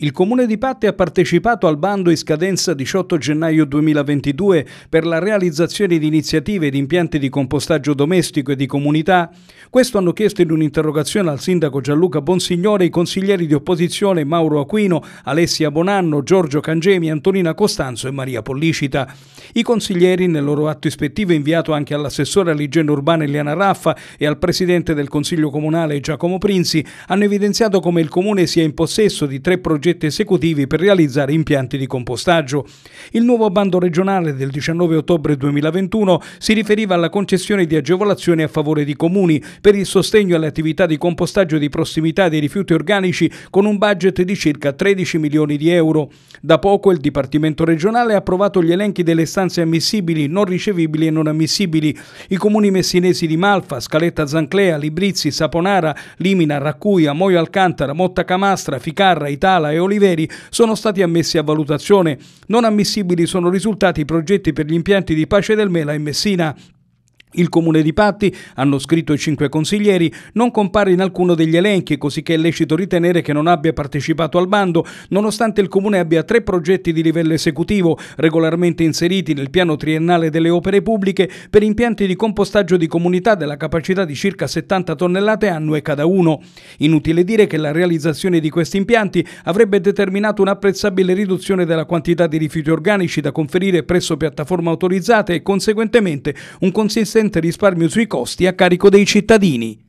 Il Comune di Patti ha partecipato al bando in scadenza 18 gennaio 2022 per la realizzazione di iniziative ed impianti di compostaggio domestico e di comunità. Questo hanno chiesto in un'interrogazione al sindaco Gianluca Bonsignore i consiglieri di opposizione Mauro Aquino, Alessia Bonanno, Giorgio Cangemi, Antonina Costanzo e Maria Pollicita. I consiglieri, nel loro atto ispettivo inviato anche all'assessore all'igiene urbana Eliana Raffa e al presidente del Consiglio Comunale Giacomo Prinzi, hanno evidenziato come il Comune sia in possesso di tre progetti progetti esecutivi per realizzare impianti di compostaggio. Il nuovo bando regionale del 19 ottobre 2021 si riferiva alla concessione di agevolazioni a favore di comuni per il sostegno alle attività di compostaggio di prossimità dei rifiuti organici con un budget di circa 13 milioni di euro. Da poco il Dipartimento regionale ha approvato gli elenchi delle stanze ammissibili, non ricevibili e non ammissibili. I comuni messinesi di Malfa, Scaletta Zanclea, Librizzi, Saponara, Limina, Raccuia, Moio Alcantara, Motta Camastra, Ficarra, Itala e e Oliveri sono stati ammessi a valutazione. Non ammissibili sono risultati i progetti per gli impianti di Pace del Mela e Messina. Il comune di Patti, hanno scritto i cinque consiglieri, non compare in alcuno degli elenchi, così che è lecito ritenere che non abbia partecipato al bando, nonostante il comune abbia tre progetti di livello esecutivo regolarmente inseriti nel piano triennale delle opere pubbliche per impianti di compostaggio di comunità della capacità di circa 70 tonnellate annue cada uno. Inutile dire che la realizzazione di questi impianti avrebbe determinato un'apprezzabile riduzione della quantità di rifiuti organici da conferire presso piattaforme autorizzate e conseguentemente un consistente consente risparmio sui costi a carico dei cittadini.